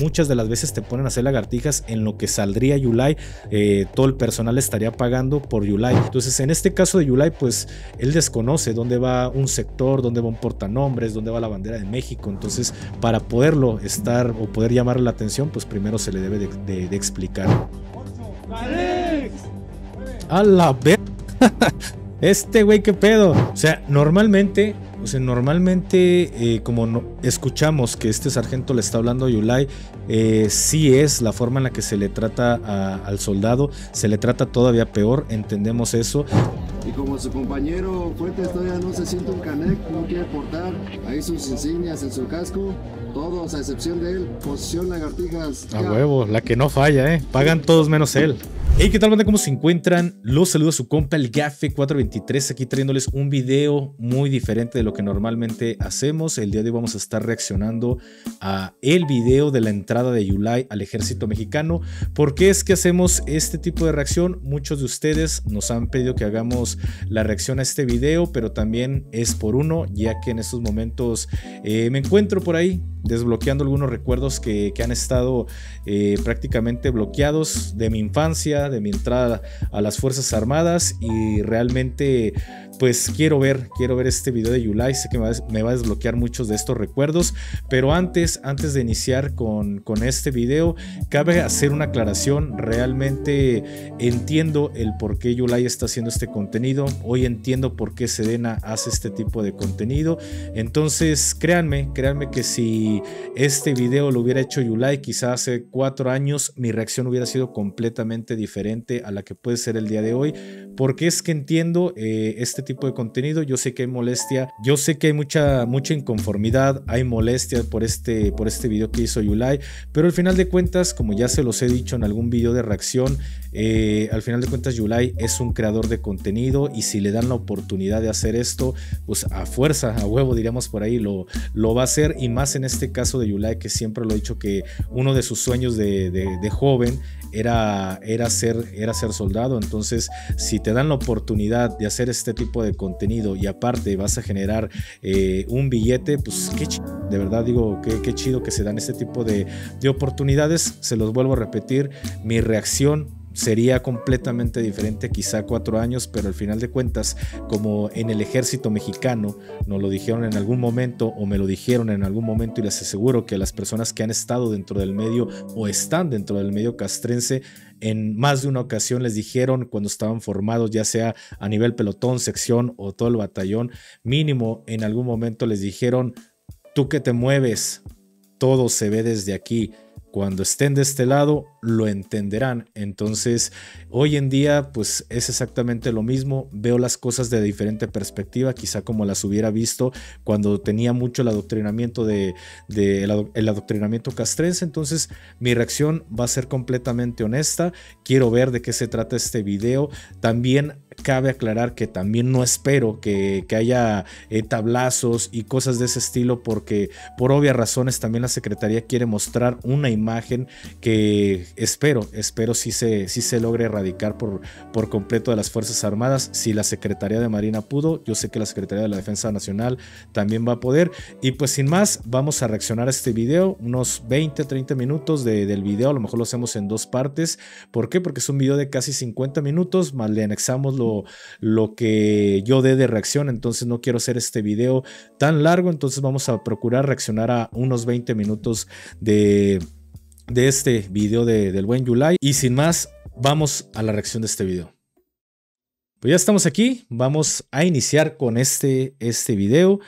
muchas de las veces te ponen a hacer lagartijas en lo que saldría Yulai, eh, todo el personal estaría pagando por Yulai. Entonces, en este caso de Yulai, pues él desconoce dónde va un sector, dónde va un portanombres, dónde va la bandera de México. Entonces, para poderlo estar o poder llamar la atención, pues primero se le debe de, explicar. A la ver. este güey, qué pedo. O sea, normalmente o normalmente, eh, como escuchamos que este sargento le está hablando a Yulai, eh, sí es la forma en la que se le trata al soldado, se le trata todavía peor, entendemos eso. Y como su compañero Fuentes todavía no se siente un canec, no quiere portar ahí sus insignias en su casco, todos a excepción de él, posición lagartijas. A huevo, la que no falla, ¿eh? Pagan todos menos él. Hey, ¿qué tal, banda? ¿Cómo se encuentran? Los saludo a su compa, el Gafe423, aquí trayéndoles un video muy diferente de lo que normalmente hacemos. El día de hoy vamos a estar reaccionando a el video de la entrada de Yulai al ejército mexicano. ¿Por qué es que hacemos este tipo de reacción? Muchos de ustedes nos han pedido que hagamos la reacción a este video, pero también es por uno, ya que en estos momentos eh, me encuentro por ahí desbloqueando algunos recuerdos que, han estado eh, prácticamente bloqueados de mi infancia de mi entrada a las Fuerzas Armadas y realmente pues quiero ver, quiero ver este video de Yulai, sé que me va, a desbloquear muchos de estos recuerdos, pero antes, antes de iniciar con, con este video, cabe hacer una aclaración, realmente entiendo el por qué Yulai está haciendo este contenido, hoy entiendo por qué Sedena hace este tipo de contenido, entonces créanme, créanme que si este video lo hubiera hecho Yulai, quizás hace cuatro años mi reacción hubiera sido completamente diferente a la que puede ser el día de hoy, porque es que entiendo eh, este tipo tipo de contenido. Yo sé que hay molestia, yo sé que hay mucha, mucha inconformidad, hay molestia por este, por este video que hizo Yulai, pero al final de cuentas, como ya se los he dicho en algún video de reacción, eh, al final de cuentas Yulai es un creador de contenido y si le dan la oportunidad de hacer esto, pues a fuerza, a huevo diríamos por ahí, lo, lo va a hacer y más en este caso de Yulai que siempre lo he dicho que uno de sus sueños de, de, de joven era, ser, era ser soldado. Entonces, si te dan la oportunidad de hacer este tipo de contenido y aparte vas a generar eh, un billete, pues qué chido, de verdad digo, qué, chido que se dan este tipo de, de oportunidades. Se los vuelvo a repetir, mi reacción sería completamente diferente, quizá cuatro años, pero al final de cuentas, como en el ejército mexicano, nos lo dijeron en algún momento o me lo dijeron en algún momento y les aseguro que las personas que han estado dentro del medio o están dentro del medio castrense, en más de una ocasión les dijeron cuando estaban formados, ya sea a nivel pelotón, sección o todo el batallón, mínimo en algún momento les dijeron, tú que te mueves, todo se ve desde aquí cuando estén de este lado, lo entenderán. Entonces, hoy en día, pues es exactamente lo mismo. Veo las cosas de diferente perspectiva, quizá como las hubiera visto cuando tenía mucho el adoctrinamiento de, el, adoctrinamiento castrense. Entonces, mi reacción va a ser completamente honesta. Quiero ver de qué se trata este video. También Cabe aclarar que también no espero que, haya eh, tablazos y cosas de ese estilo porque por obvias razones también la Secretaría quiere mostrar una imagen que espero, espero si se, si se logre erradicar por, por completo de las Fuerzas Armadas. Si la Secretaría de Marina pudo, yo sé que la Secretaría de la Defensa Nacional también va a poder. Y pues sin más, vamos a reaccionar a este video, unos 20, 30 minutos del video, a lo mejor lo hacemos en dos partes. ¿Por qué? Porque es un video de casi 50 minutos, más le anexamos lo lo, que yo dé de reacción, entonces no quiero hacer este video tan largo, entonces vamos a procurar reaccionar a unos 20 minutos de, de este video del buen July. Y sin más, vamos a la reacción de este video. Pues ya estamos aquí, vamos a iniciar con este, este video.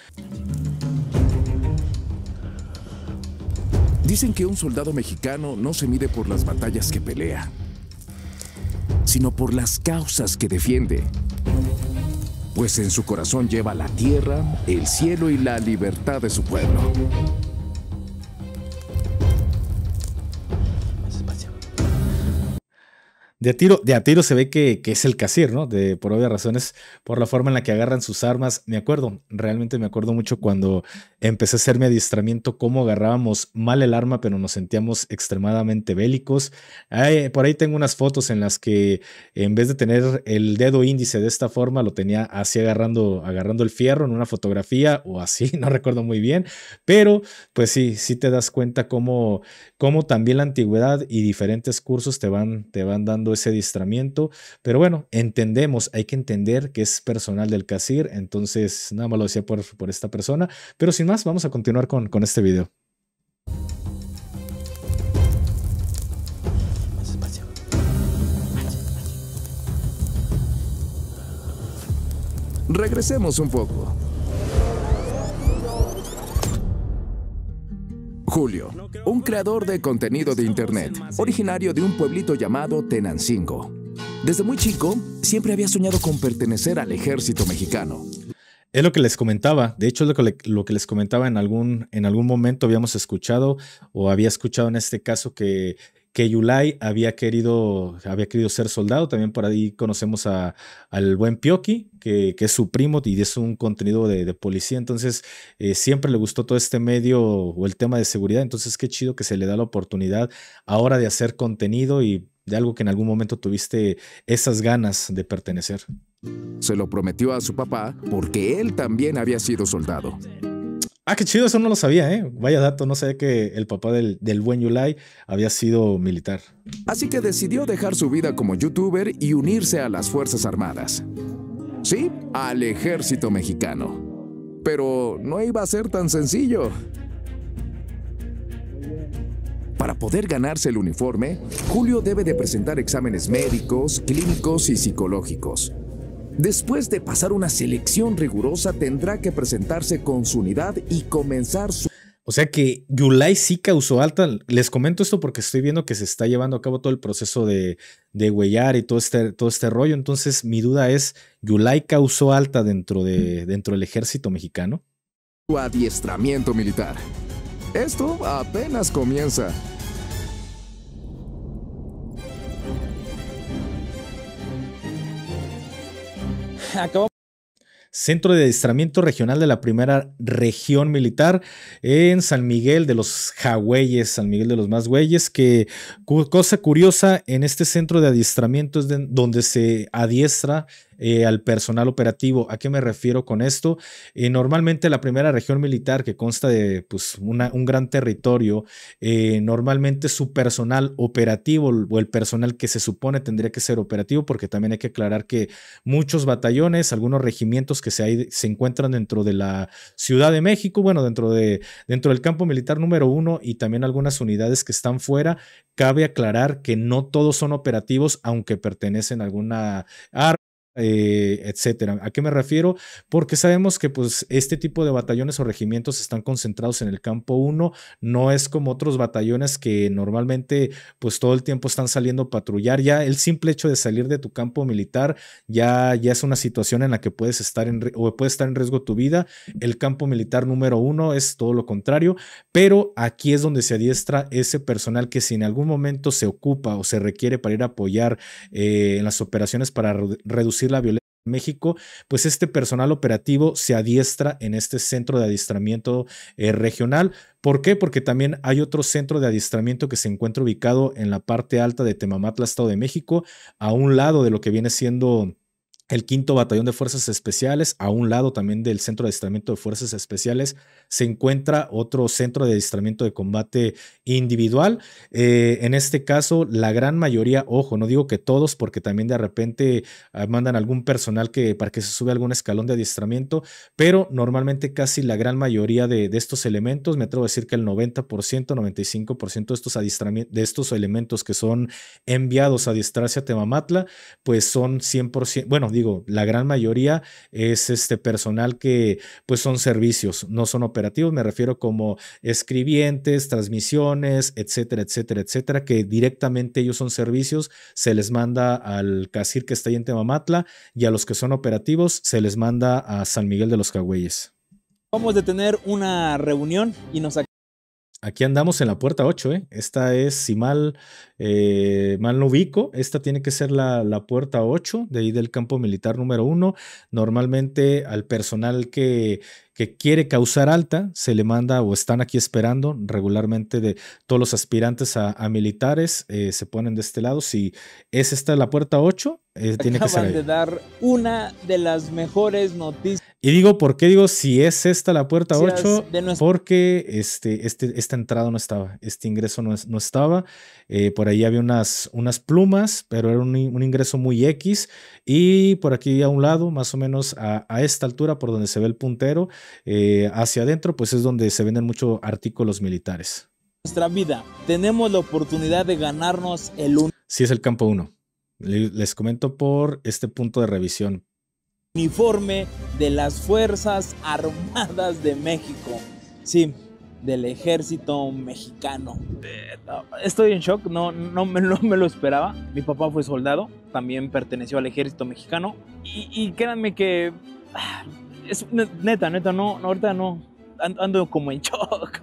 Dicen que un soldado mexicano no se mide por las batallas que pelea, sino por las causas que defiende. Pues en su corazón lleva la tierra, el cielo y la libertad de su pueblo. De a tiro, de tiro se ve que, que es el casir, ¿no? De, por obvias razones, por la forma en la que agarran sus armas. Me acuerdo, realmente me acuerdo mucho cuando empecé a hacer mi adiestramiento, cómo agarrábamos mal el arma, pero nos sentíamos extremadamente bélicos. por ahí tengo unas fotos en las que en vez de tener el dedo índice de esta forma, lo tenía así agarrando, agarrando el fierro en una fotografía o así, no recuerdo muy bien. Pero, pues sí, sí te das cuenta cómo, cómo también la antigüedad y diferentes cursos te van, te van dando ese distramiento. Pero bueno, entendemos, hay que entender que es personal del CACIR, entonces nada más lo decía por, por esta persona. Pero sin más, vamos a continuar con, con este video. Regresemos un poco. Julio, un creador de contenido de Internet, originario de un pueblito llamado Tenancingo. Desde muy chico, siempre había soñado con pertenecer al ejército mexicano. Es lo que les comentaba, de hecho es lo, lo que, les comentaba en algún, en algún momento habíamos escuchado o había escuchado en este caso que que Yulai había querido, había querido ser soldado. También por ahí conocemos a, al buen Pioki, que, que, es su primo y es un contenido de, policía. Entonces, eh, siempre le gustó todo este medio o el tema de seguridad. Entonces, qué chido que se le da la oportunidad ahora de hacer contenido y de algo que en algún momento tuviste esas ganas de pertenecer. Se lo prometió a su papá porque él también había sido soldado. Ah, qué chido, eso no lo sabía, ¿eh? Vaya dato, no sabía que el papá del, del, buen Yulai había sido militar. Así que decidió dejar su vida como youtuber y unirse a las Fuerzas Armadas. Sí, al ejército mexicano. Pero no iba a ser tan sencillo. Para poder ganarse el uniforme, Julio debe de presentar exámenes médicos, clínicos y psicológicos. Después de pasar una selección rigurosa, tendrá que presentarse con su unidad y comenzar su... O sea que Yulai sí causó alta. Les comento esto porque estoy viendo que se está llevando a cabo todo el proceso de, de huellar y todo este, todo este rollo. Entonces, mi duda es: ¿Yulai causó alta dentro, de, dentro del ejército mexicano? Su adiestramiento militar. Esto apenas comienza. Centro de Adiestramiento Regional de la Primera Región Militar en San Miguel de los Jagüeyes, San Miguel de los Más Güeyes, que cosa curiosa, en este centro de adiestramiento es donde se adiestra eh, al personal operativo. ¿A qué me refiero con esto? Eh, normalmente la primera región militar que consta de pues, un gran territorio, eh, normalmente su personal operativo o el personal que se supone tendría que ser operativo, porque también hay que aclarar que muchos batallones, algunos regimientos que se, se encuentran dentro de la Ciudad de México, bueno, dentro, de, dentro del campo militar número uno y también algunas unidades que están fuera, cabe aclarar que no todos son operativos, aunque pertenecen a alguna eh, etcétera. ¿A qué me refiero? Porque sabemos que pues este tipo de batallones o regimientos están concentrados en el campo 1, no es como otros batallones que normalmente pues todo el tiempo están saliendo a patrullar, ya el simple hecho de salir de tu campo militar ya, ya es una situación en la que puedes estar en, o estar en riesgo tu vida, el campo militar número 1 es todo lo contrario, pero aquí es donde se adiestra ese personal que si en algún momento se ocupa o se requiere para ir a apoyar eh, en las operaciones para reducir la violencia en México, pues este personal operativo se adiestra en este centro de adiestramiento eh, regional. ¿Por qué? Porque también hay otro centro de adiestramiento que se encuentra ubicado en la parte alta de Temamatla, Estado de México, a un lado de lo que viene siendo el quinto batallón de fuerzas especiales, a un lado también del centro de adiestramiento de fuerzas especiales, se encuentra otro centro de adiestramiento de combate individual. Eh, en este caso, la gran mayoría, ojo, no digo que todos, porque también de repente ah, mandan algún personal que para que se sube algún escalón de adiestramiento, pero normalmente casi la gran mayoría de, estos elementos, me atrevo a decir que el 90%, 95% de estos de estos elementos que son enviados a adiestrarse a Temamatla, pues son 100%, bueno, digo, la gran mayoría es este personal que pues son servicios, no son operativos, me refiero como escribientes, transmisiones, etcétera, etcétera, etcétera, que directamente ellos son servicios, se les manda al CACIR que está ahí en Temamatla y a los que son operativos se les manda a San Miguel de los Cagüeyes. Vamos a tener una reunión y nos... Aquí andamos en la puerta 8, ¿eh? Esta es, si mal eh, mal no ubico, esta tiene que ser la, puerta 8 de ahí del campo militar número 1. Normalmente al personal que, que quiere causar alta se le manda o están aquí esperando regularmente de todos los aspirantes a, militares eh, se ponen de este lado. Si es esta la puerta 8, eh, tiene que ser Acaban de dar una de las mejores noticias. Y digo, ¿por qué digo si es esta la puerta 8? Porque este, este, esta entrada no estaba, este ingreso no, no estaba. Eh, por ahí había unas, unas plumas, pero era un, ingreso muy X. Y por aquí a un lado, más o menos a, esta altura, por donde se ve el puntero, eh, hacia adentro, pues es donde se venden muchos artículos militares. Nuestra vida, tenemos la oportunidad de ganarnos el 1. Sí, es el campo 1. Les comento por este punto de revisión. Uniforme de las Fuerzas Armadas de México. Sí, del ejército mexicano. Estoy en shock, no, no, me, lo esperaba. Mi papá fue soldado, también perteneció al ejército mexicano. Y, y créanme que... Ah, es, neta, neta, no, ahorita no, ando como en shock.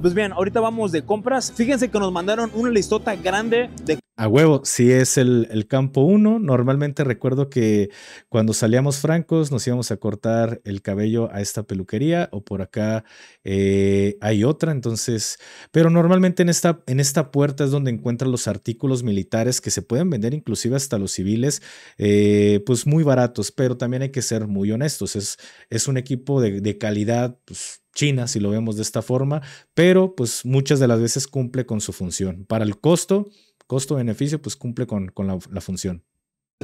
Pues bien, ahorita vamos de compras. Fíjense que nos mandaron una listota grande de a huevo, si es el, campo uno, normalmente recuerdo que cuando salíamos francos nos íbamos a cortar el cabello a esta peluquería o por acá eh, hay otra, entonces, pero normalmente en esta, en esta puerta es donde encuentran los artículos militares que se pueden vender inclusive hasta los civiles, eh, pues muy baratos, pero también hay que ser muy honestos, es, es un equipo de, calidad, pues, China, si lo vemos de esta forma, pero pues muchas de las veces cumple con su función. Para el costo, costo-beneficio, pues cumple con, la, función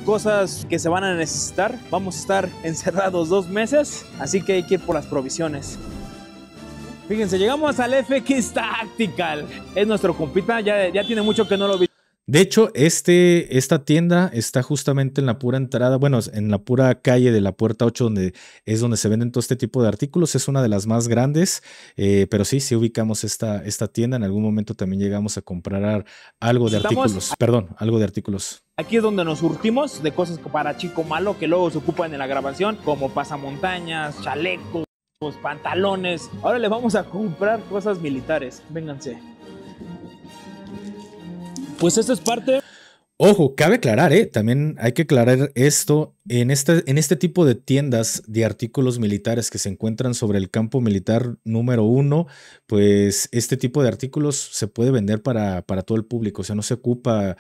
cosas que se van a necesitar. Vamos a estar encerrados dos meses, así que hay que ir por las provisiones. Fíjense, llegamos al FX Tactical. Es nuestro compita, ya, ya tiene mucho que no lo vi. De hecho, este, esta tienda está justamente en la pura entrada, bueno, en la pura calle de la Puerta 8, donde es donde se venden todo este tipo de artículos. Es una de las más grandes, eh, pero sí, si ubicamos esta, esta tienda. En algún momento también llegamos a comprar algo de artículos, perdón, algo de artículos. Aquí es donde nos surtimos de cosas para chico malo que luego se ocupan en la grabación, como pasamontañas, chalecos, pantalones. Ahora le vamos a comprar cosas militares. Vénganse. Pues esta es parte. Ojo, cabe aclarar, ¿eh? también hay que aclarar esto, en este, en este tipo de tiendas de artículos militares que se encuentran sobre el campo militar número uno, pues este tipo de artículos se puede vender para, para todo el público, o sea, no se ocupa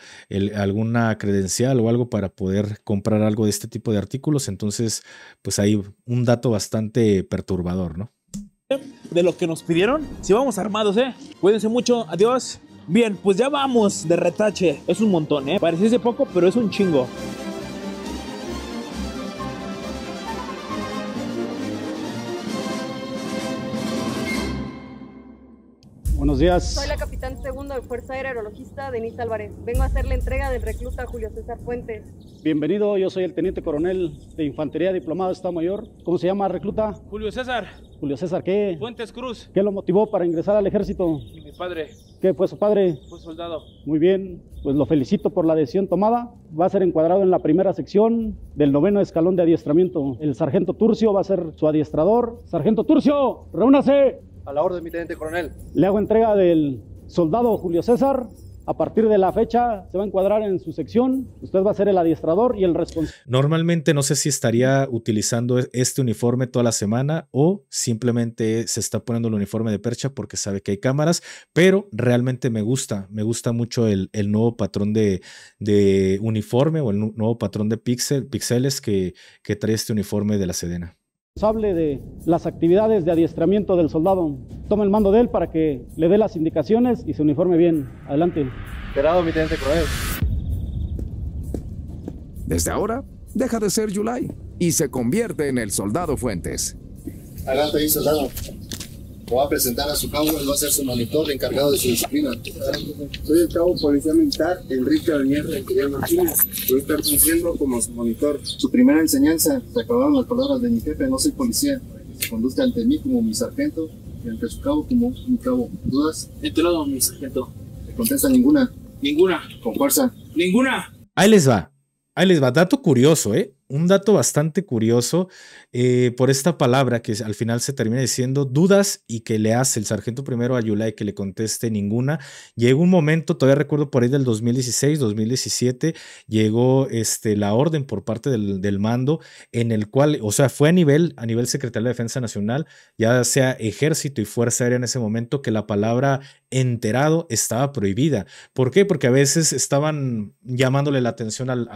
alguna credencial o algo para poder comprar algo de este tipo de artículos, entonces pues hay un dato bastante perturbador, ¿no? De lo que nos pidieron, si vamos armados, ¿eh? Cuídense mucho, adiós. Bien, pues ya vamos de retache. Es un montón, ¿eh? Pareciese poco, pero es un chingo. Buenos días. Soy la capitán segundo de Fuerza Aérea Aerologista, Denise Álvarez. Vengo a hacer la entrega del recluta Julio César Fuentes. Bienvenido, yo soy el teniente coronel de Infantería Diplomado de Estado Mayor. ¿Cómo se llama, recluta? Julio César. Julio César, ¿qué? Fuentes Cruz. ¿Qué lo motivó para ingresar al ejército? Mi padre. ¿Qué fue su padre? Fue soldado. Muy bien, pues lo felicito por la decisión tomada. Va a ser encuadrado en la primera sección del noveno escalón de adiestramiento. El sargento Turcio va a ser su adiestrador. Sargento Turcio, reúnase. A la orden, mi teniente coronel. Le hago entrega del soldado Julio César. A partir de la fecha se va a encuadrar en su sección. Usted va a ser el adiestrador y el responsable. Normalmente no sé si estaría utilizando e-, este uniforme toda la semana o simplemente se está poniendo el uniforme de percha porque sabe que hay cámaras, pero realmente me gusta, me gusta mucho el, nuevo patrón de, uniforme o el nuevo patrón de pixel, que trae este uniforme de la Sedena. Hable de las actividades de adiestramiento del soldado. Toma el mando de él para que le dé las indicaciones y se uniforme bien. Adelante. Esperado, mi teniente Desde ahora, deja de ser Yulai y se convierte en el soldado Fuentes. Adelante, soldado o va a presentar a su cabo, él va a ser su monitor encargado de su disciplina. Soy el cabo policía militar Enrique Daniel no Martínez. Voy a estar como su monitor. Su primera enseñanza, se acabaron las palabras de mi jefe, no soy policía. conduce ante mí como mi sargento y ante su cabo como mi cabo. ¿Dudas? lado, mi sargento. ¿Le contesta ninguna? Ninguna. ¿Con fuerza? Ninguna. Ahí les va. Ahí les va. Dato curioso, ¿eh? un dato bastante curioso eh, por esta palabra que al final se termina diciendo dudas y que le hace el sargento primero a Yulai que le conteste ninguna. Llegó un momento, todavía recuerdo por ahí del 2016, 2017, llegó este, la orden por parte del, mando en el cual, o sea, fue a nivel, a nivel secretario de Defensa Nacional, ya sea ejército y fuerza aérea en ese momento, que la palabra enterado estaba prohibida. ¿Por qué? Porque a veces estaban llamándole la atención al,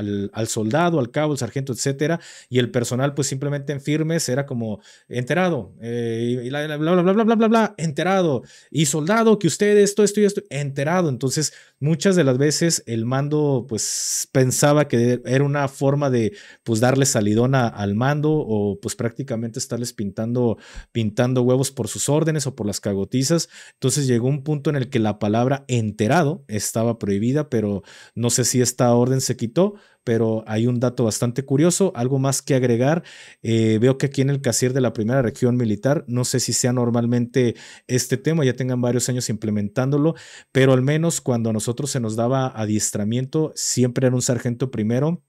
soldado, al cabo, al sargento, etcétera, y el personal, pues simplemente en firmes era como enterado, eh, y bla, bla, bla, bla, bla, bla, enterado, y soldado, que usted esto, esto y esto, enterado. Entonces, muchas de las veces el mando, pues pensaba que era una forma de, pues, darle salidón al mando o, pues, prácticamente estarles pintando, pintando huevos por sus órdenes o por las cagotizas. Entonces, llegó un punto en el que la palabra enterado estaba prohibida, pero no sé si esta orden se quitó, pero hay un dato bastante curioso, algo más que agregar. Eh, veo que aquí en el casier de la primera región militar, no sé si sea normalmente este tema, ya tengan varios años implementándolo, pero al menos cuando a nosotros se nos daba adiestramiento, siempre era un sargento primero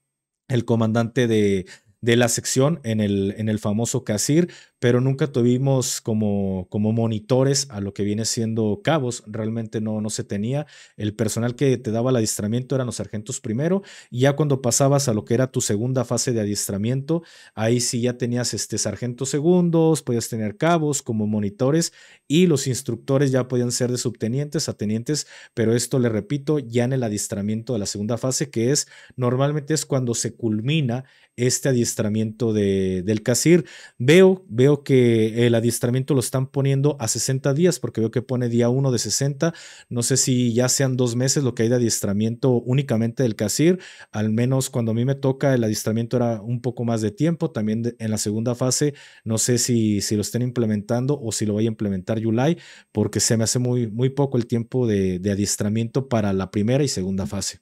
el comandante de, de la sección en el, en el famoso CASIR, pero nunca tuvimos como, como monitores a lo que viene siendo cabos, realmente no, no se tenía. El personal que te daba el adiestramiento eran los sargentos primero, y ya cuando pasabas a lo que era tu segunda fase de adiestramiento, ahí sí ya tenías este sargentos segundos, podías tener cabos como monitores, y los instructores ya podían ser de subtenientes a tenientes, pero esto le repito, ya en el adiestramiento de la segunda fase, que es normalmente es cuando se culmina este adiestramiento de, del CACIR. Veo, veo que el adiestramiento lo están poniendo a 60 días, porque veo que pone día 1 de 60. No sé si ya sean dos meses lo que hay de adiestramiento únicamente del CACIR. Al menos cuando a mí me toca, el adiestramiento era un poco más de tiempo. También en la segunda fase, no sé si, si lo estén implementando o si lo vaya a implementar July, porque se me hace muy, muy poco el tiempo de, de adiestramiento para la primera y segunda fase.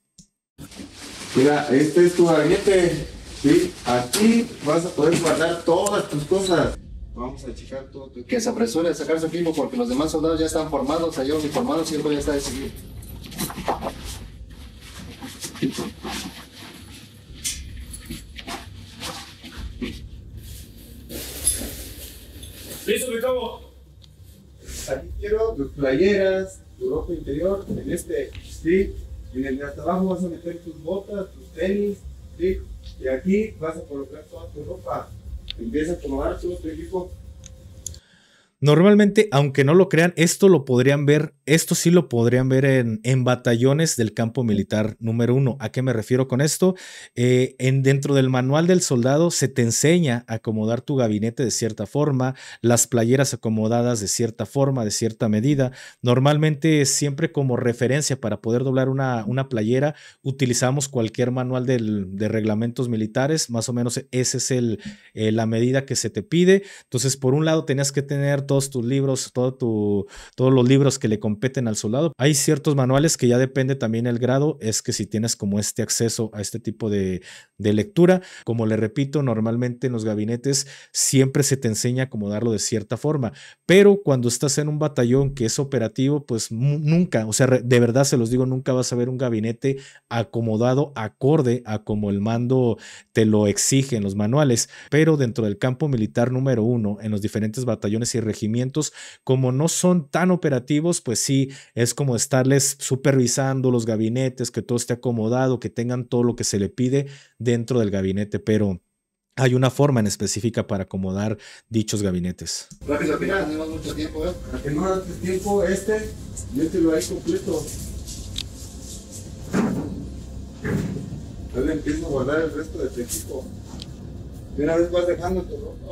Mira, este es tu gabinete. ¿sí? Aquí vas a poder guardar todas tus cosas. Vamos a checar todo. Que se apresure a sacarse su equipo porque los demás soldados ya están formados, allá uniformados y el ya está decidido. Listo, mi Aquí quiero tus playeras, tu ropa interior, en este, sí. En el de hasta abajo vas a meter tus botas, tus tenis, sí. Y aquí vas a colocar toda tu ropa. Empieza a acomodar todo tu equipo Normalmente, aunque no lo crean, esto lo podrían ver, esto sí lo podrían ver en, batallones del campo militar número uno. ¿A qué me refiero con esto? Eh, en, dentro del manual del soldado se te enseña a acomodar tu gabinete de cierta forma, las playeras acomodadas de cierta forma, de cierta medida. Normalmente, siempre como referencia para poder doblar una, una playera, utilizamos cualquier manual de reglamentos militares, más o menos esa es el, eh, la medida que se te pide. Entonces, por un lado, tenías que tener todos tus libros, todo tu, todos los libros que le competen al soldado. Hay ciertos manuales que ya depende también el grado, es que si tienes como este acceso a este tipo de, lectura, como le repito, normalmente en los gabinetes siempre se te enseña a acomodarlo de cierta forma, pero cuando estás en un batallón que es operativo, pues nunca, o sea, de verdad se los digo, nunca vas a ver un gabinete acomodado acorde a como el mando te lo exige en los manuales, pero dentro del campo militar número uno, en los diferentes batallones y regiones como no son tan operativos, pues sí, es como estarles supervisando los gabinetes, que todo esté acomodado, que tengan todo lo que se le pide dentro del gabinete, pero... Hay una forma en específica para acomodar dichos gabinetes. Rápido, mira, no mucho tiempo, ¿eh? Para que no tiempo, este, lo completo. Yo le empiezo a guardar el resto de tu equipo. Y una vez vas dejando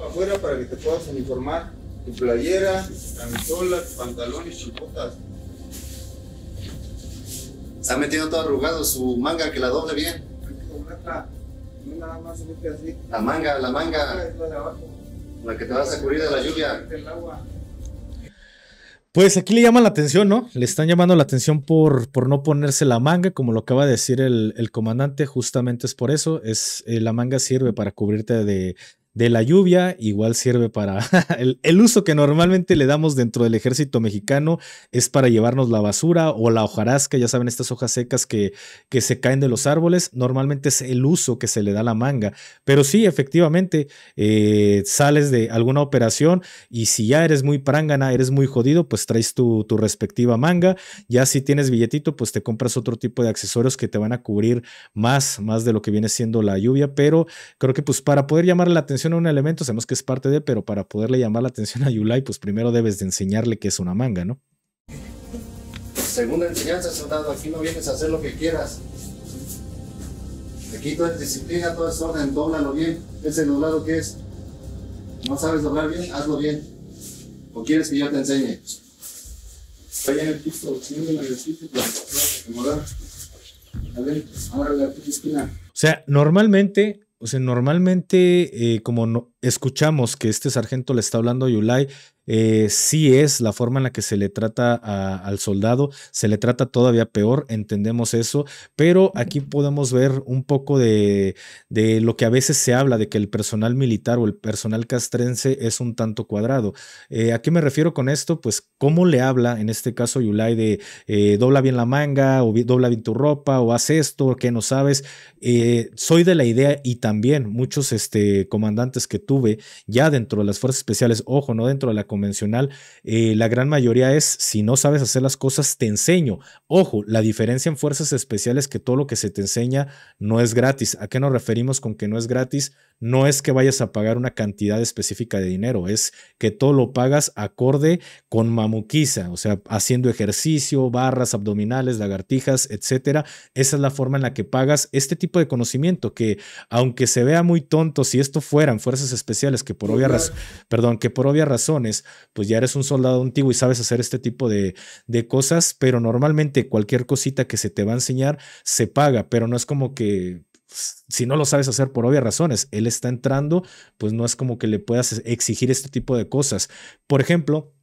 afuera para que te puedas informar tu playera, camisola, pantalón y chupotas. Está metiendo todo arrugado su manga, que la doble bien. La manga, la manga. La, que te vas a cubrir de la lluvia. Pues aquí le llaman la atención, ¿no? Le están llamando la atención por, por no ponerse la manga, como lo acaba de decir el, comandante, justamente es por eso, es, eh, la manga sirve para cubrirte de, de la lluvia, igual sirve para el, uso que normalmente le damos dentro del ejército mexicano, es para llevarnos la basura o la hojarasca, ya saben, estas hojas secas que, que se caen de los árboles, normalmente es el uso que se le da a la manga, pero sí, efectivamente, eh, sales de alguna operación y si ya eres muy prangana, eres muy jodido, pues traes tu, tu respectiva manga, ya si tienes billetito, pues te compras otro tipo de accesorios que te van a cubrir más, más de lo que viene siendo la lluvia, pero creo que pues para poder llamar la atención, en un elemento, sabemos que es parte de, pero para poderle llamar la atención a Yulai, pues primero debes de enseñarle que es una manga, ¿no? Segunda enseñanza, soldado, aquí no vienes a hacer lo que quieras. Aquí todo es disciplina, todo es orden, dóblalo bien. Ese doblado que es. ¿No sabes doblar bien? Hazlo bien. ¿O quieres que yo te enseñe? Estoy en el piso, en el piso, pues, A ver, ahora la esquina. O sea, normalmente o sea, normalmente, eh, como escuchamos que este sargento le está hablando a Yulai, eh, sí es la forma en la que se le trata al soldado, se le trata todavía peor, entendemos eso, pero aquí podemos ver un poco de, lo que a veces se habla, de que el personal militar o el personal castrense es un tanto cuadrado. Eh, ¿A qué me refiero con esto? Pues cómo le habla, en este caso Yulai, de eh, dobla bien la manga o dobla bien tu ropa o haz esto, qué no sabes. soy de la idea y también muchos este, comandantes que tuve ya dentro de las fuerzas especiales, ojo, no dentro de la convencional, eh, la gran mayoría es, si no sabes hacer las cosas, te enseño. Ojo, la diferencia en fuerzas especiales que todo lo que se te enseña no es gratis. ¿A qué nos referimos con que no es gratis? no es que vayas a pagar una cantidad específica de dinero, es que todo lo pagas acorde con mamuquiza, o sea, haciendo ejercicio, barras abdominales, lagartijas, etcétera. Esa es la forma en la que pagas este tipo de conocimiento que aunque se vea muy tonto si esto fueran fuerzas especiales que por obvias perdón, que por obvias razones, pues ya eres un soldado antiguo y sabes hacer este tipo de, de cosas, pero normalmente cualquier cosita que se te va a enseñar se paga, pero no es como que si no lo sabes hacer por obvias razones, él está entrando, pues no es como que le puedas exigir este tipo de cosas. Por ejemplo,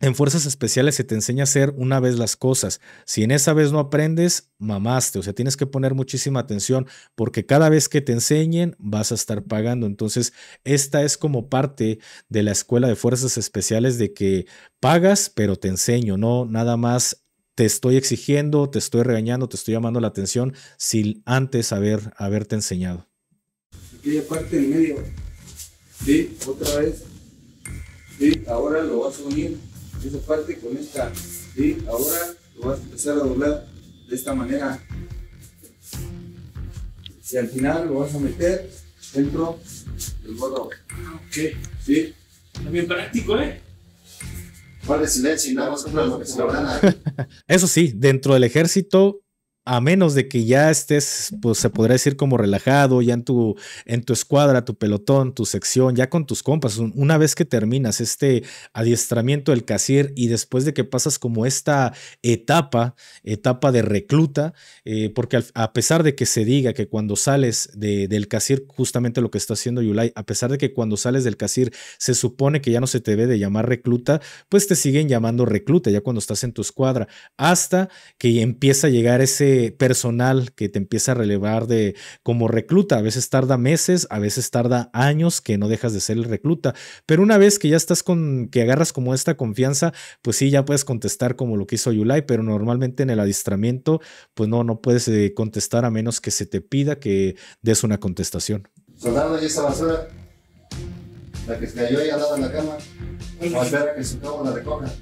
en fuerzas especiales se te enseña a hacer una vez las cosas. Si en esa vez no aprendes, mamaste. O sea, tienes que poner muchísima atención porque cada vez que te enseñen vas a estar pagando. Entonces, esta es como parte de la escuela de fuerzas especiales de que pagas, pero te enseño, no nada más te estoy exigiendo, te estoy regañando, te estoy llamando la atención sin antes haber, haberte enseñado. Aquella parte en medio, sí, otra vez, sí, ahora lo vas a unir, esa parte con esta, sí, ahora lo vas a empezar a doblar de esta manera. Y al final lo vas a meter dentro del gorro. Ok. Sí. También práctico, ¿eh? Guarde silencio y nada más lo que se Eso sí, dentro del ejército a menos de que ya estés, pues se podría decir como relajado, ya en tu, en tu escuadra, tu pelotón, tu sección, ya con tus compas, una vez que terminas este adiestramiento del casir y después de que pasas como esta etapa, etapa de recluta, eh, porque a pesar de que se diga que cuando sales de, del casir, justamente lo que está haciendo Yulai, a pesar de que cuando sales del casir se supone que ya no se te ve de llamar recluta, pues te siguen llamando recluta ya cuando estás en tu escuadra, hasta que empieza a llegar ese personal que te empieza a relevar de como recluta. A veces tarda meses, a veces tarda años que no dejas de ser el recluta. Pero una vez que ya estás con, que agarras como esta confianza, pues sí, ya puedes contestar como lo que hizo Yulai, pero normalmente en el adiestramiento, pues no, no puedes eh, contestar a menos que se te pida que des una contestación. Soldado, ¿ya esa basura? La que se cayó ahí al lado de la cama. que su cabo la recoja.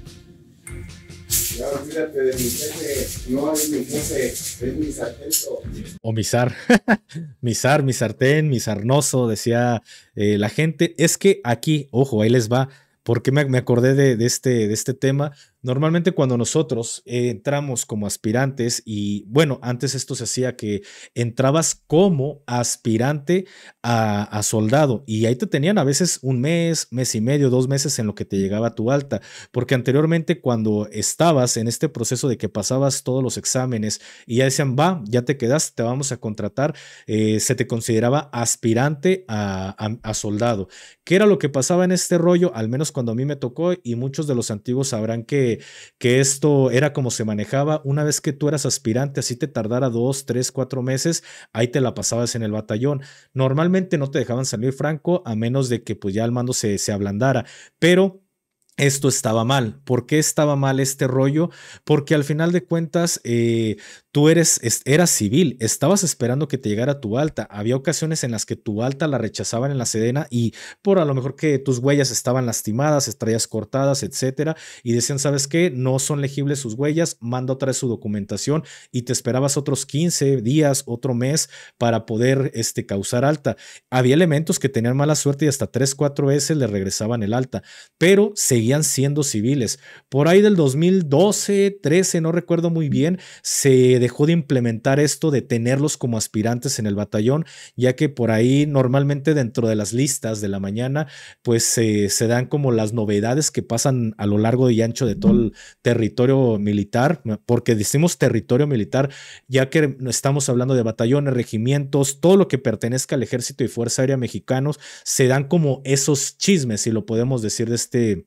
O misar, misar, mi sartén, mi sarnoso, decía eh, la gente. Es que aquí, ojo, ahí les va, porque me, me acordé de, este, de este tema, Normalmente cuando nosotros eh, entramos como aspirantes y bueno, antes esto se hacía que entrabas como aspirante a, soldado y ahí te tenían a veces un mes, mes y medio, dos meses en lo que te llegaba tu alta, porque anteriormente cuando estabas en este proceso de que pasabas todos los exámenes y ya decían, va, ya te quedas, te vamos a contratar, eh, se te consideraba aspirante a, a soldado. ¿Qué era lo que pasaba en este rollo? Al menos cuando a mí me tocó y muchos de los antiguos sabrán que que, esto era como se manejaba. Una vez que tú eras aspirante, así te tardara dos, tres, cuatro meses, ahí te la pasabas en el batallón. Normalmente no te dejaban salir franco a menos de que pues ya el mando se, se ablandara, pero esto estaba mal. ¿Por qué estaba mal este rollo? Porque al final de cuentas, eh, tú eres, eras civil, estabas esperando que te llegara tu alta. Había ocasiones en las que tu alta la rechazaban en la sedena y por a lo mejor que tus huellas estaban lastimadas, estrellas cortadas, etcétera, y decían, ¿sabes qué? No son legibles sus huellas, manda otra vez su documentación y te esperabas otros 15 días, otro mes para poder este, causar alta. Había elementos que tenían mala suerte y hasta 3, 4 veces le regresaban el alta, pero seguía siendo civiles. Por ahí del 2012, 13, no recuerdo muy bien, se dejó de implementar esto de tenerlos como aspirantes en el batallón, ya que por ahí normalmente dentro de las listas de la mañana, pues se dan como las novedades que pasan a lo largo y ancho de todo el territorio militar, porque decimos territorio militar, ya que estamos hablando de batallones, regimientos, todo lo que pertenezca al ejército y fuerza aérea mexicanos, se dan como esos chismes, si lo podemos decir de este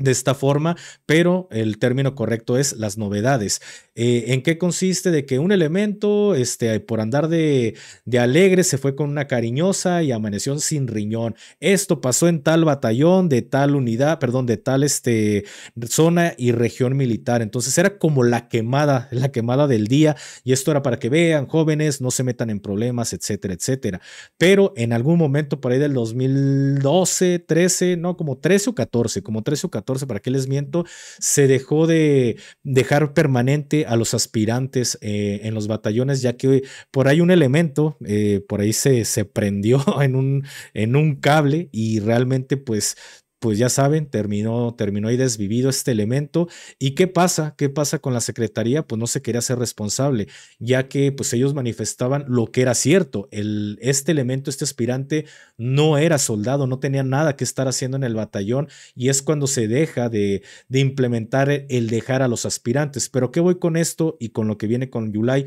de esta forma, pero el término correcto es las novedades. Eh, ¿En qué consiste? De que un elemento, este, por andar de, alegre, se fue con una cariñosa y amaneció sin riñón. Esto pasó en tal batallón, de tal unidad, perdón, de tal este, zona y región militar. Entonces era como la quemada, la quemada del día. Y esto era para que vean, jóvenes, no se metan en problemas, etcétera, etcétera. Pero en algún momento por ahí del 2012, 13, no, como 13 o 14, como 13 o 14 ¿para qué les miento? Se dejó de dejar permanente a los aspirantes eh, en los batallones, ya que por ahí un elemento, eh, por ahí se, prendió en un cable y realmente pues pues ya saben, terminó, terminó ahí desvivido este elemento. ¿Y qué pasa? ¿Qué pasa con la Secretaría? Pues no se quería ser responsable, ya que pues ellos manifestaban lo que era cierto. El, este elemento, este aspirante, no era soldado, no tenía nada que estar haciendo en el batallón y es cuando se deja de, de implementar el dejar a los aspirantes. Pero ¿qué voy con esto y con lo que viene con Yulai?